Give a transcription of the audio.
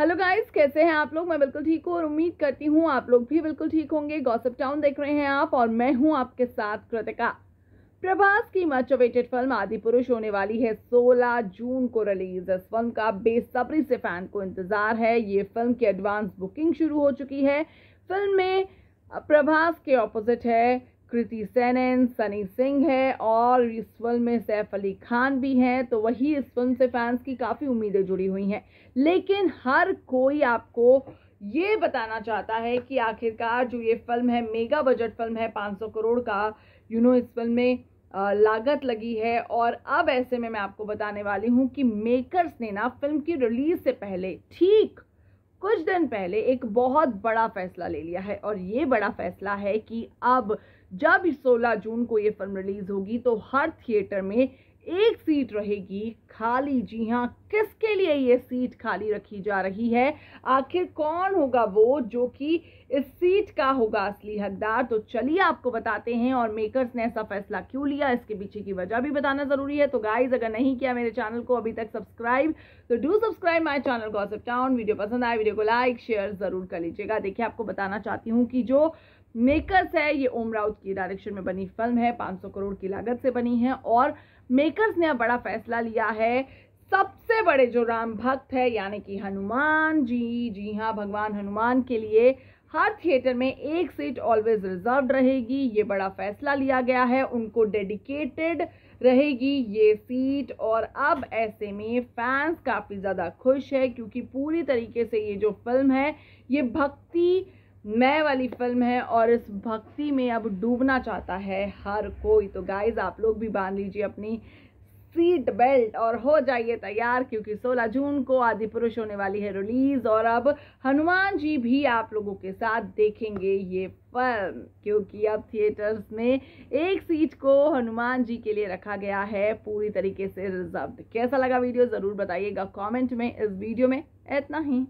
hello guys कैसे हैं आप लोग मैं बिल्कुल ठीक हूँ और उम्मीद करती हूँ आप लोग भी बिल्कुल ठीक होंगे गॉसिप टाउन देख रहे हैं आप और मैं हूँ आपके साथ कृतिका प्रभास की मच अवेटेड फिल्म आदि पुरुष होने वाली है 16 जून को रिलीज इस फिल्म का बेसब्री से फैन को इंतजार है ये फिल्म की एडवांस बुकिंग शुरू हो चुकी है फिल्म में प्रभास के ऑपोजिट है कृति सैनन सनी सिंह है और इस फिल्म में सैफ अली खान भी हैं तो वही इस फिल्म से फैंस की काफ़ी उम्मीदें जुड़ी हुई हैं लेकिन हर कोई आपको ये बताना चाहता है कि आखिरकार जो ये फिल्म है मेगा बजट फिल्म है 500 करोड़ का यू नो इस फिल्म में लागत लगी है और अब ऐसे में मैं आपको बताने वाली हूँ कि मेकर्स ने ना फिल्म की रिलीज से पहले ठीक कुछ दिन पहले एक बहुत बड़ा फैसला ले लिया है और ये बड़ा फैसला है कि अब जब 16 जून को ये फिल्म रिलीज़ होगी तो हर थिएटर में एक सीट रहेगी खाली जी हाँ किसके लिए ये सीट खाली रखी जा रही है आखिर कौन होगा वो जो कि इस सीट का होगा असली हकदार तो चलिए आपको बताते हैं और मेकर्स ने ऐसा फैसला क्यों लिया इसके पीछे की वजह भी बताना ज़रूरी है तो गाइज अगर नहीं किया मेरे चैनल को अभी तक सब्सक्राइब तो do subscribe my channel gossip town video पसंद आए वीडियो को लाइक शेयर ज़रूर कर लीजिएगा देखिए आपको बताना चाहती हूँ कि जो मेकर्स है ये ओम राउत की डायरेक्शन में बनी फिल्म है 500 करोड़ की लागत से बनी है और मेकर्स ने बड़ा फैसला लिया है सबसे बड़े जो राम भक्त है यानी कि हनुमान जी जी हाँ भगवान हनुमान के लिए हर थिएटर में एक सीट ऑलवेज रिजर्व रहेगी ये बड़ा फैसला लिया गया है उनको डेडिकेटेड रहेगी ये सीट और अब ऐसे में फैंस काफ़ी ज़्यादा खुश है क्योंकि पूरी तरीके से ये जो फिल्म है ये भक्ति मैं वाली फिल्म है और इस भक्ति में अब डूबना चाहता है हर कोई तो गाइज आप लोग भी बांध लीजिए अपनी सीट बेल्ट और हो जाइए तैयार क्योंकि 16 जून को आदि पुरुष होने वाली है रिलीज और अब हनुमान जी भी आप लोगों के साथ देखेंगे ये फिल्म क्योंकि अब थिएटर्स में एक सीट को हनुमान जी के लिए रखा गया है पूरी तरीके से रिजर्व कैसा लगा वीडियो ज़रूर बताइएगा कमेंट में इस वीडियो में इतना ही